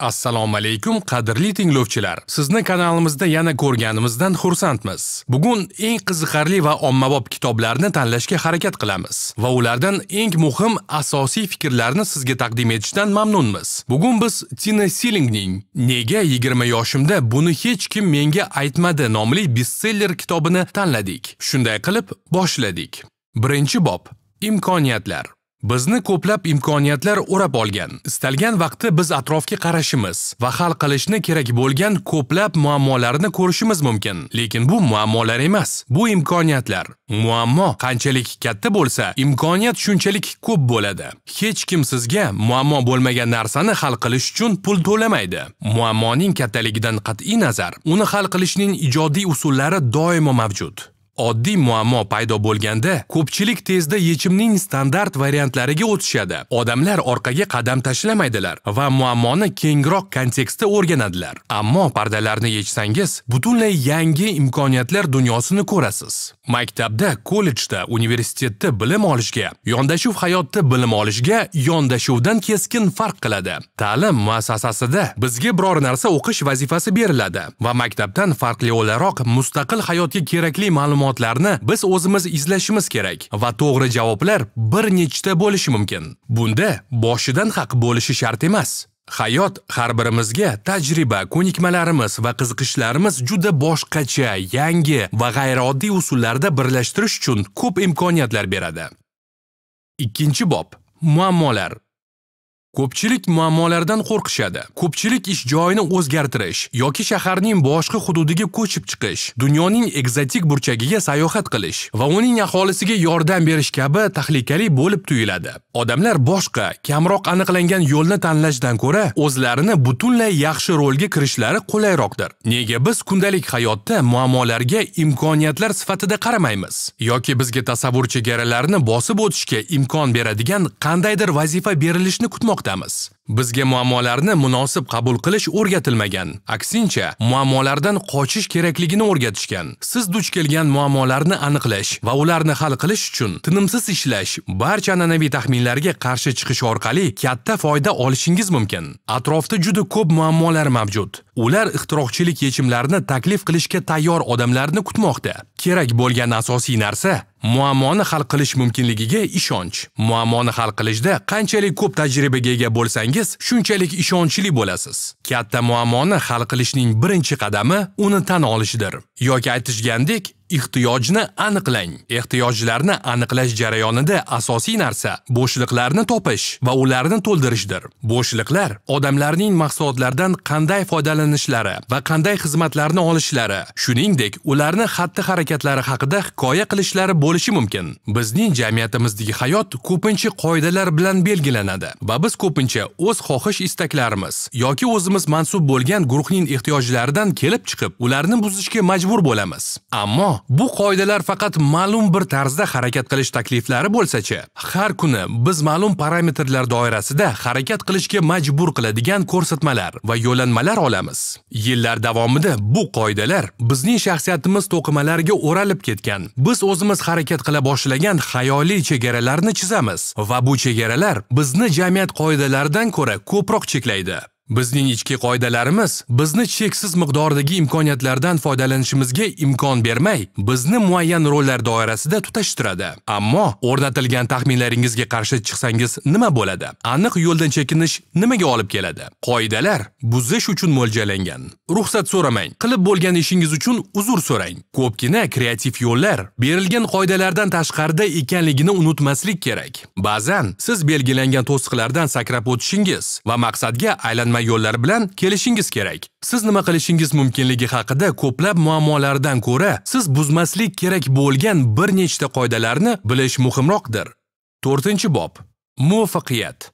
assalomu alaykum qadrli tinglovchilar sizni kanalimizda yana ko'rganimizdan xursandmiz bugun eng qiziqarli va ommabop kitoblarni tanlashga harakat qilamiz va ulardan eng muhim asosiy fikrlarni sizga taqdim etishdan mamnunmiz bugun biz tina silingning nega 20 yoshimda buni hech kim menga aytmadi nomli bestseller kitobini tanladik shunday qilib boshladik birinchi bob imkoniyatlar Bizni ko'plab imkoniyatlar o'rab olgan. Istalgan vaqtda biz atrofga qarashimiz va hal qilishni kerak bo'lgan ko'plab muammolarni ko'rishimiz mumkin. Lekin bu muammolar emas, bu imkoniyatlar. Muammo qanchalik katta bo'lsa, imkoniyat shunchalik ko'p bo'ladi. Hech kim sizga muammo bo'lmagan narsani hal qilish uchun pul to'lamaydi. Muammoning kattaligidan qat'i nazar, uni hal qilishning ijodiy usullari doimo mavjud. oddiy muammo paydo bo'lganda ko'pchilik tezda yechimning standart variantlariga o'tishadi odamlar orqaga qadam tashlamaydilar va muammoni kengroq kontekstda o'rganadilar ammo pardalarni yechsangiz butunlay yangi imkoniyatlar dunyosini ko'rasiz maktabda kollejda universitetda bilim olishga yondashuv hayotda bilim olishga yondashuvdan keskin farq qiladi ta'lim muassasasida bizga biror narsa o'qish vazifasi beriladi va maktabdan farqli o'laroq mustaqil hayotga kerakli ma'lumot ma'lumotlarni biz o'zimiz izlashimiz kerak va to'g'ri javoblar bir nechta bo'lishi mumkin. Bunda boshidan haq bo'lishi shart emas. Hayot har birimizga tajriba, ko'nikmalarimiz va qiziqishlarimiz juda boshqacha, yangi va g'ayrioddiy usullarda birlashtirish uchun ko'p imkoniyatlar beradi. Ikkinchi bob: muammolar. Ko'pchilik muammolardan qo'rqishadi. Ko'pchilik ish joyini o'zgartirish yoki shaharning boshqa hududiga ko'chib chiqish, dunyoning ekzotik burchagiga sayohat qilish va uning aholisiga yordam berish kabi tahlikali bo'lib tuyuladi. Odamlar boshqa, kamroq aniqlangan yo'lni tanlashdan ko'ra o'zlarini butunlay yaxshi rolga kirishlari qulayroqdir. Nega biz kundalik hayotda muammolarga imkoniyatlar sifatida qaramaymiz yoki bizga tasavvur chegaralarini bosib o'tishga imkon beradigan qandaydir vazifa berilishini kutmoq auch damals. Bizga muammolarni munosib qabul qilish o'rgatilmagan. Aksincha, muammolardan qochish kerakligini o'rgatishgan. Siz duch kelgan muammolarni aniqlash va ularni hal qilish uchun tinimsiz ishlash, barcha an'anaviy taxminlarga qarshi chiqish orqali katta foyda olishingiz mumkin. Atrofda juda ko'p muammolar mavjud. Ular ixtirochilik yechimlarini taklif qilishga tayyor odamlarni kutmoqda. Kerak bo'lgan asosiy narsa muammoni hal qilish mumkinligiga ishonch. Muammoni hal qilishda qanchalik ko'p tajribaga ega bo'lsangiz, ishlasangiz, shunchalik ishonchli bo'lasiz. Katta muammoni hal qilishning birinchi qadami uni tan olishdir. Yoki aytishgandek, ehtiyojni aniqlang. Ehtiyojlarni aniqlash jarayonida asosiy narsa bo'shliqlarni topish va ularni to'ldirishdir. Bo'shliqlar odamlarning mahsulotlardan qanday foydalanishlari va qanday xizmatlarni olishlari, shuningdek, ularni xatti-harakatlari haqida hikoya qilishlari bo'lishi mumkin. Bizning jamiyatimizdagi hayot ko'pincha qoidalar bilan belgilanadi va biz ko'pincha o'z xohish-istaklarimiz yoki o'zimiz mansub bo'lgan guruhning ehtiyojlaridan kelib chiqib, ularni buzishga majbur bo'lamiz. Ammo bu qoidalar faqat ma'lum bir tarzda harakat qilish takliflari bo'lsachi, har kuni biz ma'lum parametrlar doirasida harakat qilishga majbur qiladigan ko'rsatmalar va yo'lanmalar olamiz. Yillar davomida bu qoidalar bizning shaxsiyatimiz to'qimalariga o'ralib ketgan. Biz o'zimiz harakat qila boshlagan xayoliy chegaralarni chizamiz va bu chegaralar bizni jamiyat qoidalaridan ko'ra ko'proq cheklaydi. Bizning ichki qoidalarimiz bizni cheksiz miqdordagi imkoniyatlardan foydalanishimizga imkon bermay, bizni muayyan rollar doirasida tutashtiradi. Ammo o'rnatilgan taxminlaringizga qarshi chiqsangiz nima bo'ladi? Aniq yo'ldan chekinish nimaga olib keladi? Qoidalar buzish uchun mo'ljallangan. Ruxsat so'ramang. Qilib bo'lgan ishingiz uchun uzr so'rang. Ko'pgina kreativ yo'llar berilgan qoidalardan tashqarida ekanligini unutmaslik kerak. Ba'zan siz belgilangan to'siqlardan sakrab o'tishingiz va maqsadga aylanma ko'rsatma yo'llari bilan kelishingiz kerak. Siz nima qilishingiz mumkinligi haqida ko'plab muammolardan ko'ra, siz buzmaslik kerak bo'lgan bir nechta qoidalarni bilish muhimroqdir. 4-bob. Muvaffaqiyat.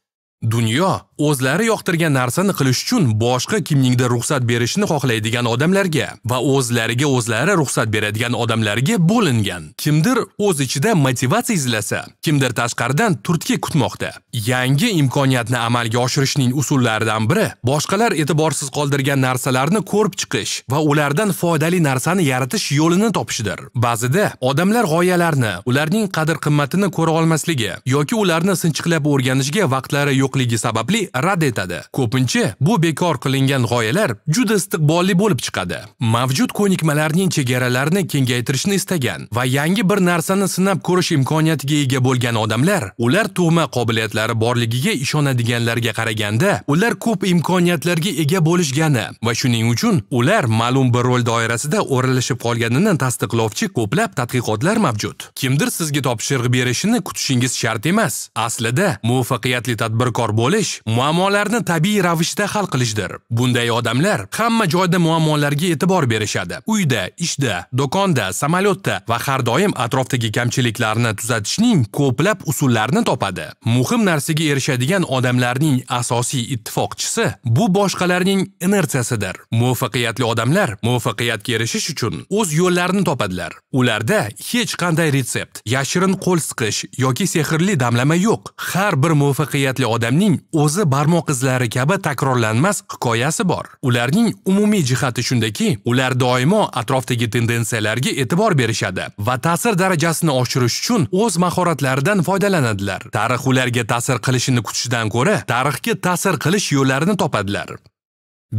Dunyo o'zlari yoqtirgan narsani qilish uchun boshqa kimningdir ruxsat berishni xohlaydigan odamlarga va o'zlariga o'zlari ruxsat beradigan odamlarga bo'lingan kimdir o'z ichida motivatsiya izlasa kimdir tashqaridan turtki kutmoqda yangi imkoniyatni amalga oshirishning usullaridan biri boshqalar e'tiborsiz qoldirgan narsalarni ko'rib chiqish va ulardan foydali narsani yaratish yo'lini topishdir ba'zida odamlar g'oyalarni ularning qadr qimmatini ko'ra olmasligi yoki ularni sinchiqlab o'rganishga vaqtlari yo'qligi sababli rad etadi. Ko'pincha bu bekor qilingan g'oyalar juda istiqbolli bo'lib chiqadi. Mavjud ko'nikmalarning chegaralarini kengaytirishni istagan va yangi bir narsani sinab ko'rish imkoniyatiga ega bo'lgan odamlar ular tug'ma qobiliyatlari borligiga ishonadiganlarga qaraganda ular ko'p imkoniyatlarga ega bo'lishgani va shuning uchun ular ma'lum bir rol doirasida o'rilishib qolganini tasdiqlovchi ko'plab tadqiqotlar mavjud. Kimdir sizga topshiriq berishini kutishingiz shart emas. Aslida muvaffaqiyatli tadbirkor bo'lish muammolarni tabiiy ravishda hal qilishdir. Bunday odamlar hamma joyda muammolarga e'tibor berishadi. Uyda, ishda, do'konda, samolyotda va har doim atrofdagi kamchiliklarni tuzatishning ko'plab usullarini topadi. Muhim narsaga erishadigan odamlarning asosiy ittifoqchisi bu boshqalarning inertsiyasidir. Muvaffaqiyatli odamlar muvaffaqiyatga erishish uchun o'z yo'llarini topadilar. Ularda hech qanday retsept, yashirin qo'l siqish yoki sehrli damlama yo'q. Har bir muvaffaqiyatli odamning o'zi barmoq izlari kabi takrorlanmas hikoyasi bor ularning umumiy jihati shundaki ular doimo atrofdagi tendensiyalarga e'tibor berishadi va ta'sir darajasini oshirish uchun o'z mahoratlaridan foydalanadilar tarix ularga ta'sir qilishini kutishdan ko'ra tarixga ta'sir qilish yo'llarini topadilar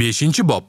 beshinchi bob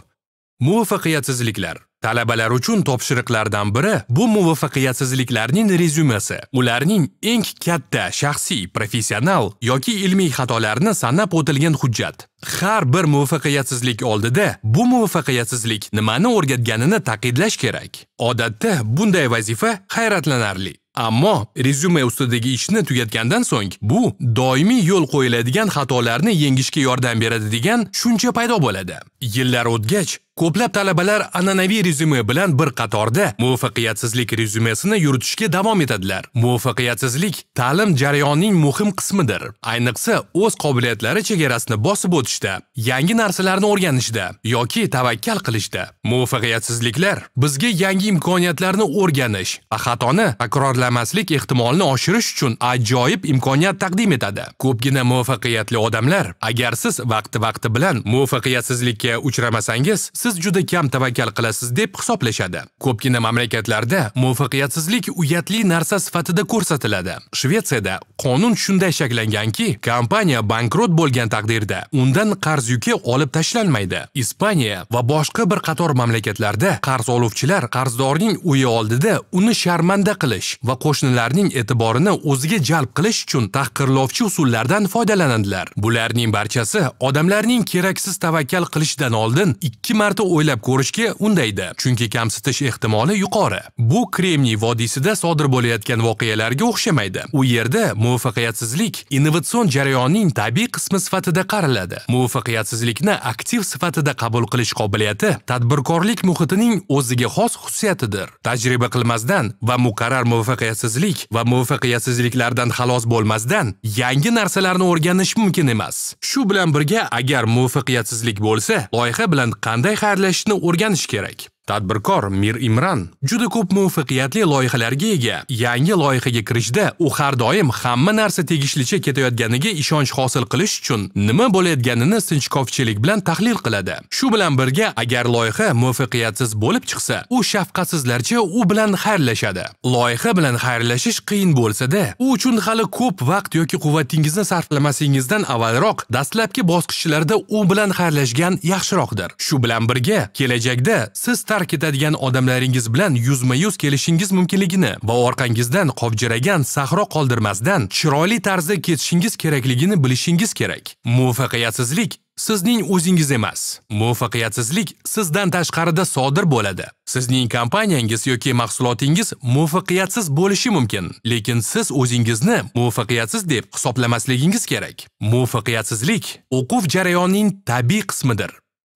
muvaffaqiyatsizliklar Talabalar uchun topshiriqlardan biri bu muvaffaqiyatsizliklarning rezumesi. Ularning eng katta shaxsiy, professional yoki ilmiy xatolarini sanab o'tilgan hujjat. Har bir muvaffaqiyatsizlik oldida bu muvaffaqiyatsizlik nimani o'rgatganini ta'kidlash kerak. Odatda bunday vazifa hayratlanarli. Ammo rezyume ustidagi ishni tugatgandan so'ng bu doimiy yo'l qo'yiladigan xatolarni yengishga yordam beradi degan shuncha paydo bo'ladi. Yillar o'tgach, Ko'plab talabalar an'anaviy rezyume bilan bir qatorda muvaffaqiyatsizlik rezyumesini yuritishga davom etadilar. Muvaffaqiyatsizlik ta'lim jarayonining muhim qismidir. Ayniqsa, o'z qobiliyatlari chegarasini bosib o'tishda, yangi narsalarni o'rganishda yoki tavakkal qilishda. Muvaffaqiyatsizliklar bizga yangi imkoniyatlarni o'rganish va xatoni takrorlamaslik ehtimolini oshirish uchun ajoyib imkoniyat taqdim etadi. Ko'pgina muvaffaqiyatli odamlar, agar siz vaqti-vaqti bilan muvaffaqiyatsizlikka uchramasangiz, siz siz juda kam tavakkal qilasiz deb hisoblashadi. Ko'pgina mamlakatlarda muvaffaqiyatsizlik uyatli narsa sifatida ko'rsatiladi. Shvetsiyada qonun shunday shakllanganki, kompaniya bankrot bo'lgan taqdirda undan qarz yuki olib tashlanmaydi. Ispaniya va boshqa bir qator mamlakatlarda qarz oluvchilar qarzdorning uyi oldida uni sharmanda qilish va qo'shnilarning e'tiborini o'ziga jalb qilish uchun tahqirlovchi usullardan foydalanadilar. Bularning barchasi odamlarning keraksiz tavakkal qilishdan oldin 2 marta qayta o'ylab ko'rishga undaydi chunki kamsitish ehtimoli yuqori bu kremniy vodiysida sodir bo'layotgan voqealarga o'xshamaydi u yerda muvaffaqiyatsizlik innovatsion jarayonning tabiiy qismi sifatida qaraladi muvaffaqiyatsizlikni aktiv sifatida qabul qilish qobiliyati tadbirkorlik muhitining o'ziga xos xususiyatidir tajriba qilmasdan va muqarrar muvaffaqiyatsizlik va muvaffaqiyatsizliklardan xalos bo'lmasdan yangi narsalarni o'rganish mumkin emas shu bilan birga agar muvaffaqiyatsizlik bo'lsa loyiha bilan qanday xayrlashishni o'rganish kerak Tadbirkor Mir Imran juda ko'p muvaffaqiyatli loyihalarga ega. Yangi loyihaga kirishda u har doim hamma narsa tegishlicha ketayotganiga ishonch hosil qilish uchun nima bo'layotganini sinchkovchilik bilan tahlil qiladi. Shu bilan birga agar loyiha muvaffaqiyatsiz bo'lib chiqsa, u shafqatsizlarcha u bilan xayrlashadi. Loyiha bilan xayrlashish qiyin bo'lsa-da, u uchun hali ko'p vaqt yoki quvvatingizni sarflamasingizdan avvalroq dastlabki bosqichlarda u bilan xayrlashgan yaxshiroqdir. Shu bilan birga, kelajakda siz tark etadigan odamlaringiz bilan yuzma-yuz kelishingiz mumkinligini va orqangizdan qovjiragan sahro qoldirmasdan chiroyli tarzda ketishingiz kerakligini bilishingiz kerak. Muvaffaqiyatsizlik sizning o'zingiz emas. Muvaffaqiyatsizlik sizdan tashqarida sodir bo'ladi. Sizning kompaniyangiz yoki mahsulotingiz muvaffaqiyatsiz bo'lishi mumkin, lekin siz o'zingizni muvaffaqiyatsiz deb hisoblamasligingiz kerak. Muvaffaqiyatsizlik o'quv jarayonining tabiiy qismidir.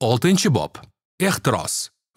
6-bob. Ehtiros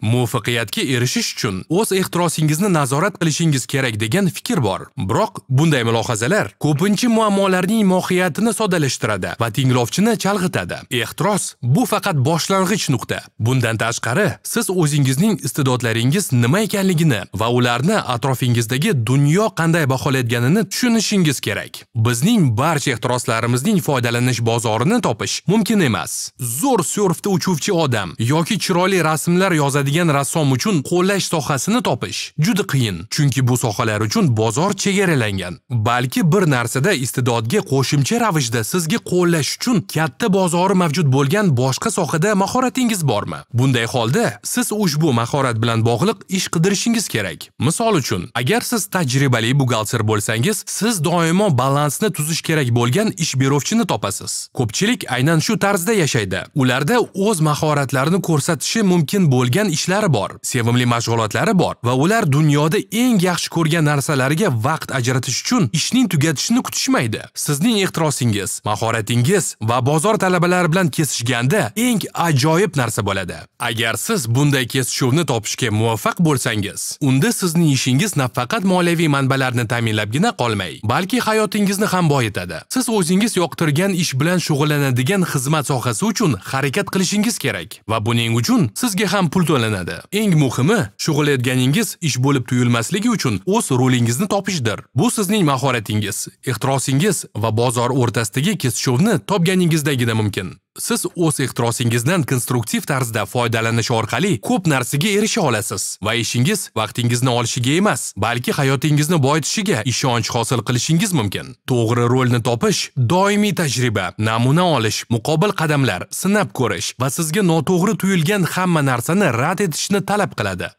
muvaffaqiyatga erishish uchun o'z ehtirosingizni nazorat qilishingiz kerak degan fikr bor biroq bunday mulohazalar ko'pincha muammolarning mohiyatini soddalashtiradi va tinglovchini chalg'itadi ehtiros bu faqat boshlang'ich nuqta bundan tashqari siz o'zingizning iste'dodlaringiz nima ekanligini va ularni atrofingizdagi dunyo qanday baholayotganini tushunishingiz kerak bizning barcha ehtiroslarimizning foydalanish bozorini topish mumkin emas zo'r surfda uchuvchi odam yoki chiroyli rasmlar yozadigan qilgan rassom uchun qo'llash sohasini topish juda qiyin, chunki bu sohalar uchun bozor chegaralangan. Balki bir narsada iste'dodga qo'shimcha ravishda sizga qo'llash uchun katta bozori mavjud bo'lgan boshqa sohada mahoratingiz bormi? Bunday holda siz ushbu mahorat bilan bog'liq ish qidirishingiz kerak. Misol uchun, agar siz tajribali buxgalter bo'lsangiz, siz doimo balansni tuzish kerak bo'lgan ish beruvchini topasiz. Ko'pchilik aynan shu tarzda yashaydi. Ularda o'z mahoratlarini ko'rsatishi mumkin bo'lgan ishlari bor sevimli mashg'ulotlari bor va ular dunyoda eng yaxshi ko'rgan narsalariga vaqt ajratish uchun ishning tugatishini kutishmaydi sizning ehtirosingiz mahoratingiz va bozor talabalari bilan kesishganda eng ajoyib narsa bo'ladi agar siz bunday kesishuvni topishga muvaffaq bo'lsangiz unda sizning ishingiz nafaqat moliyaviy manbalarni ta'minlabgina qolmay balki hayotingizni ham boyitadi siz o'zingiz yoqtirgan ish bilan shug'ullanadigan xizmat sohasi uchun harakat qilishingiz kerak va buning uchun sizga ham pul to'lanadi qilinadi. Eng muhimi, shug'ullanayotganingiz ish bo'lib tuyulmasligi uchun o'z rolingizni topishdir. Bu sizning mahoratingiz, ixtirosingiz va bozor o'rtasidagi kesishuvni topganingizdagina mumkin. siz o'z ehtirosingizdan konstruktiv tarzda foydalanish orqali ko'p narsaga erisha olasiz va ishingiz vaqtingizni olishiga emas balki hayotingizni boyitishiga ishonch hosil qilishingiz mumkin to'g'ri rolni topish doimiy tajriba namuna olish muqobil qadamlar sinab ko'rish va sizga noto'g'ri tuyulgan hamma narsani rad etishni talab qiladi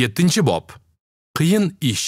yettinchi bob qiyin ish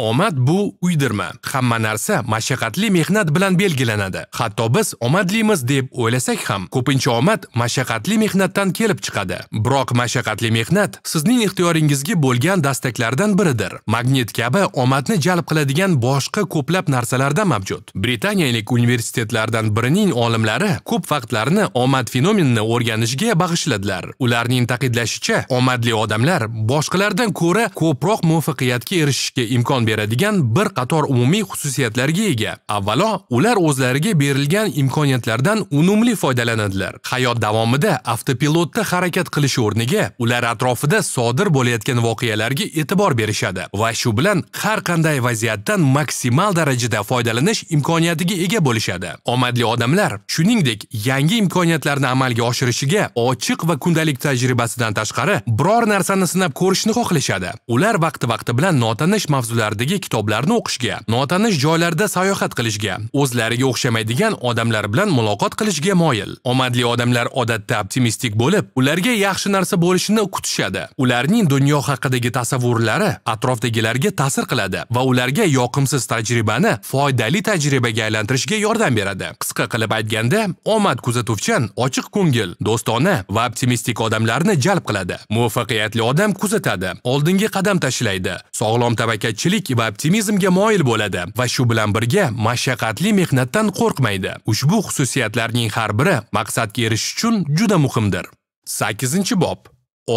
Omad bu uydirma. Hamma narsa mashaqqatli mehnat bilan belgilanadi. Hatto biz omadlimiz deb o'ylasak ham, ko'pincha omad mashaqqatli mehnatdan kelib chiqadi. Biroq mashaqqatli mehnat sizning ixtiyoringizga bo'lgan dastaklardan biridir. Magnit kabi omadni jalb qiladigan boshqa ko'plab narsalarda mavjud. Britaniyalik universitetlardan birining olimlari ko'p vaqtlarini omad fenomenini o'rganishga bag'ishladilar. Ularning ta'kidlashicha, omadli odamlar boshqalardan ko'ra ko'proq muvaffaqiyatga erishishga imkon beradigan bir qator umumiy xususiyatlarga ega. Avvalo, ular o'zlariga berilgan imkoniyatlardan unumli foydalanadilar. Hayot davomida avtopilotda harakat qilish o'rniga ular atrofida sodir bo'layotgan voqealarga e'tibor berishadi va shu bilan har qanday vaziyatdan maksimal darajada foydalanish imkoniyatiga ega bo'lishadi. Omadli odamlar, shuningdek, yangi imkoniyatlarni amalga oshirishiga ochiq va kundalik tajribasidan tashqari biror narsani sinab ko'rishni xohlashadi. Ular vaqti-vaqti bilan notanish mavzularda tilidagi kitoblarni o'qishga notanish joylarda sayohat qilishga o'zlariga o'xshamaydigan odamlar bilan muloqot qilishga moyil omadli odamlar odatda optimistik bo'lib ularga yaxshi narsa bo'lishini kutishadi ularning dunyo haqidagi tasavvurlari atrofdagilarga ta'sir qiladi va ularga yoqimsiz tajribani foydali tajribaga aylantirishga yordam beradi qisqa qilib aytganda omad kuzatuvchan ochiq ko'ngil do'stona va optimistik odamlarni jalb qiladi muvaffaqiyatli odam kuzatadi oldinga qadam tashlaydi sog'lom tavakkalchilik tezlik va optimizmga moyil bo'ladi va shu bilan birga mashaqqatli mehnatdan qo'rqmaydi ushbu xususiyatlarning har biri maqsadga erishish uchun juda muhimdir sakkizinchi bob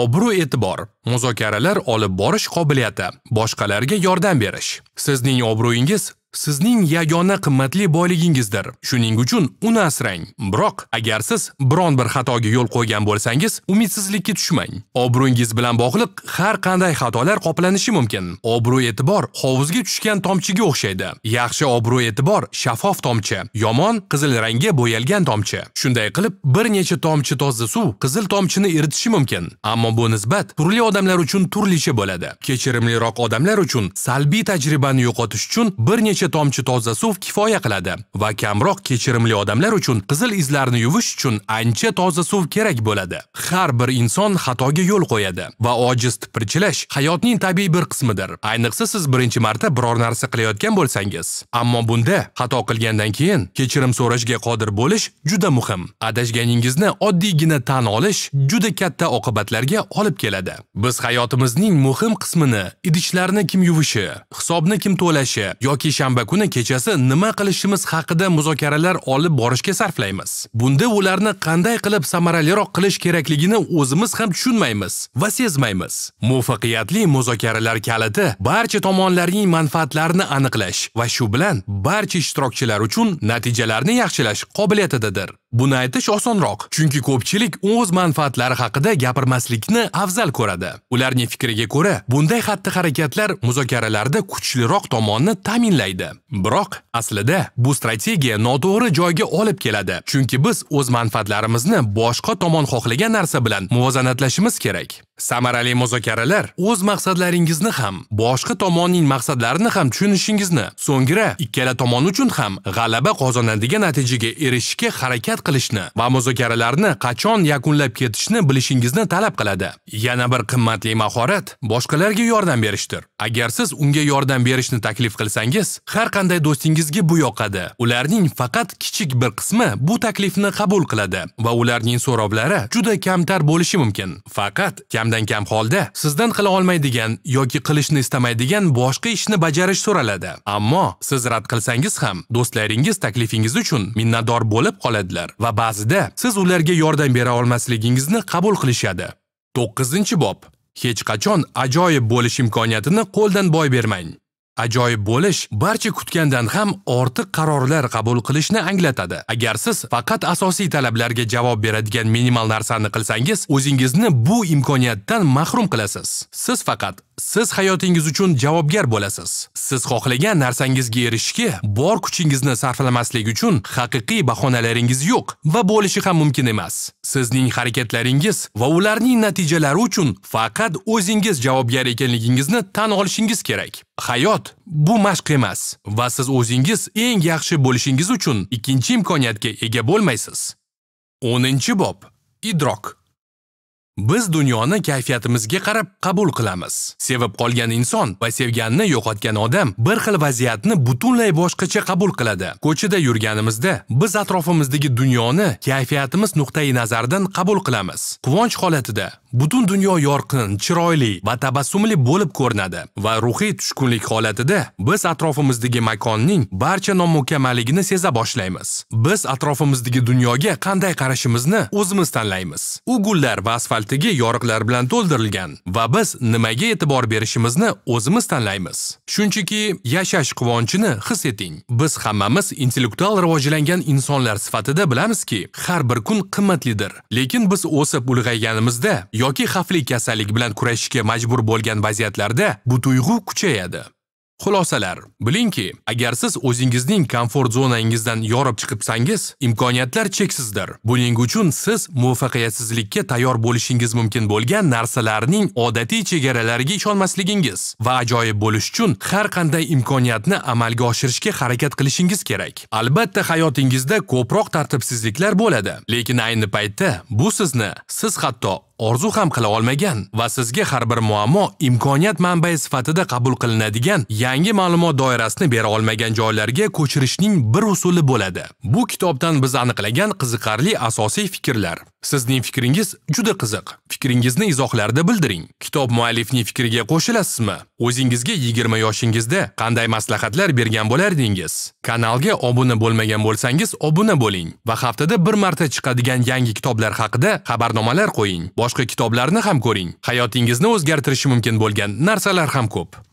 obro' e'tibor muzokaralar olib borish qobiliyati boshqalarga yordam berish sizning obro'yingiz sizning yagona qimmatli boyligingizdir. Shuning uchun uni asrang. Biroq, agar siz biron bir xatoga yo'l qo'ygan bo'lsangiz, umidsizlikka tushmang. Obro'yingiz bilan bog'liq har qanday xatolar qoplanishi mumkin. Obro' e'tibor hovuzga tushgan tomchiga o'xshaydi. Yaxshi obro' e'tibor shaffof tomchi, yomon qizil rangga bo'yalgan tomchi. Shunday qilib, bir necha tomchi toza suv qizil tomchini eritishi mumkin, ammo bu nisbat turli odamlar uchun turlicha bo'ladi. Kechirimliroq odamlar uchun salbiy tajribani yo'qotish uchun bir necha birmuncha tomchi toza suv kifoya qiladi va kamroq kechirimli odamlar uchun qizil izlarni yuvish uchun ancha toza suv kerak bo'ladi. Har bir inson xatoga yo'l qo'yadi va ojiz tipirchilash hayotning tabiiy bir qismidir. Ayniqsa siz birinchi marta biror narsa qilayotgan bo'lsangiz. Ammo bunda xato qilgandan keyin kechirim so'rashga qodir bo'lish juda muhim. Adashganingizni oddiygina tan olish juda katta oqibatlarga olib keladi. Biz hayotimizning muhim qismini idishlarni kim yuvishi, hisobni kim to'lashi yoki sham payshanba kuni kechasi nima qilishimiz haqida muzokaralar olib borishga sarflaymiz. Bunda ularni qanday qilib samaraliroq qilish kerakligini o'zimiz ham tushunmaymiz va sezmaymiz. Muvaffaqiyatli muzokaralar kaliti barcha tomonlarning manfaatlarini aniqlash va shu bilan barcha ishtirokchilar uchun natijalarni yaxshilash qobiliyatidadir. Buni aytish osonroq, chunki ko'pchilik o'z manfaatlari haqida gapirmaslikni afzal ko'radi. Ularning fikriga ko'ra, bunday xatti-harakatlar muzokaralarda kuchliroq tomonni ta'minlaydi. Biroq, aslida bu strategiya noto'g'ri joyga olib keladi, chunki biz o'z manfaatlarimizni boshqa tomon xohlagan narsa bilan muvozanatlashimiz kerak. Samarali muzokaralar o'z maqsadlaringizni ham, boshqa tomonning maqsadlarini ham tushunishingizni, so'ngra ikkala tomon uchun ham g'alaba qozonadigan natijaga erishishga harakat qilishni va muzokaralarni qachon yakunlab ketishni bilishingizni talab qiladi. Yana bir qimmatli mahorat boshqalarga yordam berishdir. Agar siz unga yordam berishni taklif qilsangiz, har qanday do'stingizga bu yoqadi. Ularning faqat kichik bir qismi bu taklifni qabul qiladi va ularning so'rovlari juda kamtar bo'lishi mumkin. Faqat kamdan kam holda sizdan qila olmaydigan yoki qilishni istamaydigan boshqa ishni bajarish so'raladi. Ammo siz rad qilsangiz ham do'stlaringiz taklifingiz uchun minnatdor bo'lib qoladilar. va ba'zida siz ularga yordam bera olmasligingizni qabul qilishadi. 9-bob. Hech qachon ajoyib bo'lish imkoniyatini qo'ldan boy bermang. Ajoyib bo'lish barcha kutgandan ham ortiq qarorlar qabul qilishni anglatadi. Agar siz faqat asosiy talablarga javob beradigan minimal narsani qilsangiz, o'zingizni bu imkoniyatdan mahrum qilasiz. Siz faqat siz hayotingiz uchun javobgar bo'lasiz. Siz xohlagan narsangizga erishishga bor kuchingizni sarflamaslik uchun haqiqiy bahonalaringiz yo'q va bo'lishi ham mumkin emas. Sizning harakatlaringiz va ularning natijalari uchun faqat o'zingiz javobgar ekanligingizni tan olishingiz kerak. Hayot bu mashq emas va siz o'zingiz eng yaxshi bo'lishingiz uchun ikkinchi imkoniyatga ega bo'lmaysiz. 10-bob idrok Biz dunyoni kayfiyatimizga qarab qabul qilamiz. Sevib qolgan inson va sevganini yo'qotgan odam bir xil vaziyatni butunlay boshqacha qabul qiladi. Ko'chada yurganimizda biz atrofimizdagi dunyoni kayfiyatimiz nuqtai nazaridan qabul qilamiz. Quvonch holatida butun dunyo yorqin, chiroyli va tabassumli bo'lib ko'rinadi va ruhiy tushkunlik holatida biz atrofimizdagi makonning barcha nomukammalligini seza boshlaymiz. Biz atrofimizdagi dunyoga qanday qarashimizni o'zimiz tanlaymiz. U gullar va asfalt baltigi yoriqlar bilan to'ldirilgan va biz nimaga e'tibor berishimizni o'zimiz tanlaymiz. Shunchaki yashash quvonchini his eting. Biz hammamiz intellektual rivojlangan insonlar sifatida bilamizki, har bir kun qimmatlidir. Lekin biz o'sib ulg'ayganimizda yoki xavfli kasallik bilan kurashishga majbur bo'lgan vaziyatlarda bu tuyg'u kuchayadi. Xulosalar. Bilingki, agar siz o'zingizning komfort zonangizdan yorib chiqibsangiz, imkoniyatlar cheksizdir. Buning uchun siz muvaffaqiyatsizlikka tayyor bo'lishingiz mumkin bo'lgan narsalarning odatiy chegaralariga ishonmasligingiz va ajoyib bo'lish uchun har qanday imkoniyatni amalga oshirishga harakat qilishingiz kerak. Albatta, hayotingizda ko'proq tartibsizliklar bo'ladi, lekin ayni paytda bu sizni siz hatto orzu ham qila olmagan va sizga har bir muammo imkoniyat manbai sifatida qabul qilinadigan yangi ma'lumot doirasini bera olmagan joylarga ko'chirishning bir usuli bo'ladi. Bu kitobdan biz aniqlagan qiziqarli asosiy fikrlar. Sizning fikringiz juda qiziq. Fikringizni izohlarda bildiring. Kitob muallifining fikriga qo'shilasizmi? O'zingizga 20 yoshingizda qanday maslahatlar bergan bo'lardingiz? Kanalga obuna bo'lmagan bo'lsangiz, obuna bo'ling va haftada bir marta chiqadigan yangi kitoblar haqida xabarnomalar qo'ying. boshqa kitoblarni ham ko'ring hayotingizni o'zgartirishi mumkin bo'lgan narsalar ham ko'p